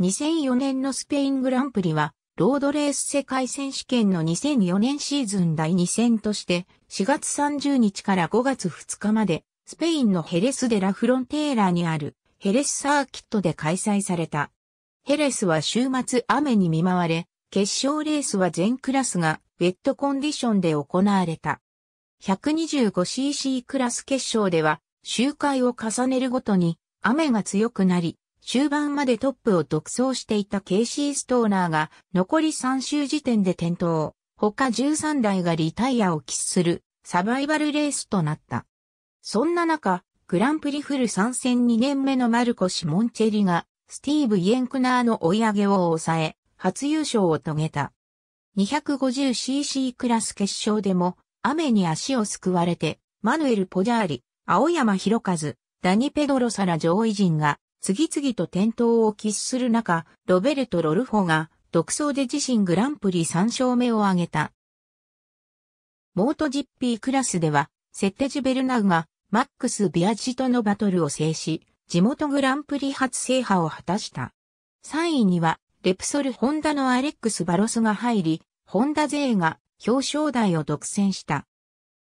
2004年のスペイングランプリは、ロードレース世界選手権の2004年シーズン第2戦として、4月30日から5月2日まで、スペインのヘレス・デラ・フロンテーラにある、ヘレスサーキットで開催された。ヘレスは週末雨に見舞われ、決勝レースは全クラスがウェットコンディションで行われた。125cc クラス決勝では、周回を重ねるごとに雨が強くなり、終盤までトップを独走していたケイシー・ストーナーが残り3周時点で転倒。他13台がリタイアを喫するサバイバルレースとなった。そんな中、グランプリフル参戦2年目のマルコ・シモンチェリがスティーブ・イエンクナーの追い上げを抑え、初優勝を遂げた。250cc クラス決勝でも雨に足を救われて、マヌエル・ポジャーリ、青山博ズ、ダニ・ペドロ・サラ上位陣が次々と転倒を喫する中、ロベルト・ロルフォが独走で自身グランプリ3勝目を挙げた。モートジッピークラスでは、セッテジュベルナウがマックス・ビアジとのバトルを制し、地元グランプリ初制覇を果たした。3位には、レプソル・ホンダのアレックス・バロスが入り、ホンダ勢が表彰台を独占した。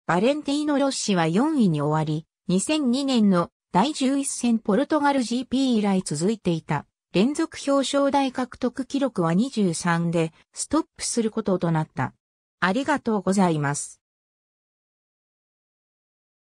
バレンティーノ・ロッシは4位に終わり、2002年の第11戦ポルトガル GP 以来続いていた連続表彰台獲得記録は23でストップすることとなった。ありがとうございます。